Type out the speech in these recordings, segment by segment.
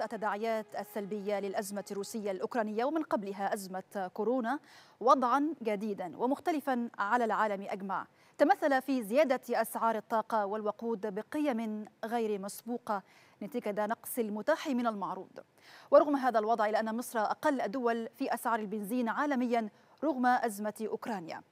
التداعيات السلبية للأزمة الروسية الأوكرانية ومن قبلها أزمة كورونا وضعا جديدا ومختلفا على العالم أجمع تمثل في زيادة أسعار الطاقة والوقود بقيم غير مسبوقة نتيجة نقص المتاح من المعروض ورغم هذا الوضع إلا أن مصر أقل الدول في أسعار البنزين عالميا رغم أزمة أوكرانيا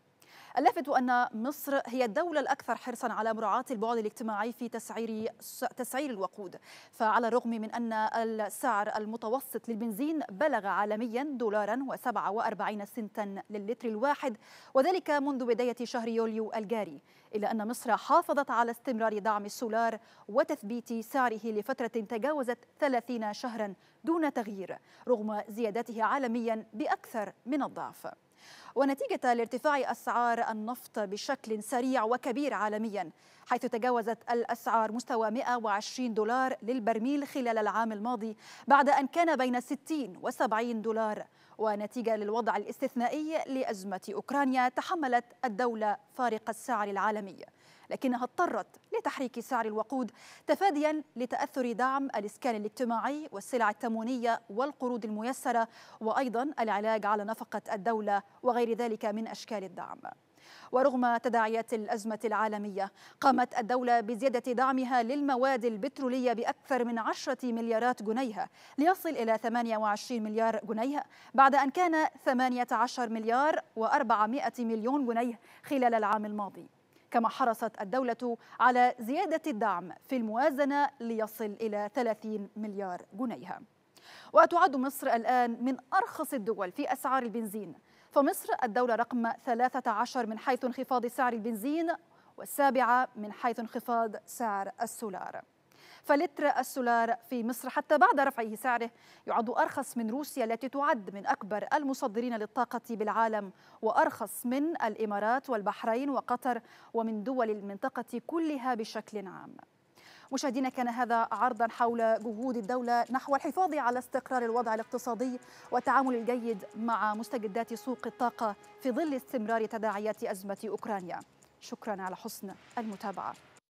اللافت أن مصر هي الدولة الأكثر حرصا على مراعاة البعد الاجتماعي في تسعير تسعير الوقود فعلى الرغم من أن السعر المتوسط للبنزين بلغ عالميا دولارا و47 سنتا للتر الواحد وذلك منذ بداية شهر يوليو الجاري إلا أن مصر حافظت على استمرار دعم السولار وتثبيت سعره لفترة تجاوزت 30 شهرا دون تغيير رغم زيادته عالميا بأكثر من الضعف ونتيجة لارتفاع أسعار النفط بشكل سريع وكبير عالميا حيث تجاوزت الأسعار مستوى 120 دولار للبرميل خلال العام الماضي بعد أن كان بين 60 و70 دولار ونتيجة للوضع الاستثنائي لأزمة أوكرانيا تحملت الدولة فارق السعر العالمي لكنها اضطرت لتحريك سعر الوقود تفاديا لتأثر دعم الإسكان الاجتماعي والسلع التموينية والقروض الميسرة وأيضا العلاج على نفقة الدولة وغير ذلك من أشكال الدعم ورغم تداعيات الأزمة العالمية قامت الدولة بزيادة دعمها للمواد البترولية بأكثر من 10 مليارات جنيه ليصل إلى 28 مليار جنيه بعد أن كان 18 مليار و400 مليون جنيه خلال العام الماضي كما حرصت الدولة على زيادة الدعم في الموازنة ليصل إلى 30 مليار جنيه وتعد مصر الآن من أرخص الدول في أسعار البنزين فمصر الدولة رقم 13 من حيث انخفاض سعر البنزين والسابعة من حيث انخفاض سعر السولار فلتر السولار في مصر حتى بعد رفعه سعره يعد أرخص من روسيا التي تعد من أكبر المصدرين للطاقة بالعالم وأرخص من الإمارات والبحرين وقطر ومن دول المنطقة كلها بشكل عام مشاهدينا كان هذا عرضا حول جهود الدولة نحو الحفاظ على استقرار الوضع الاقتصادي والتعامل الجيد مع مستجدات سوق الطاقة في ظل استمرار تداعيات أزمة أوكرانيا شكرا على حسن المتابعة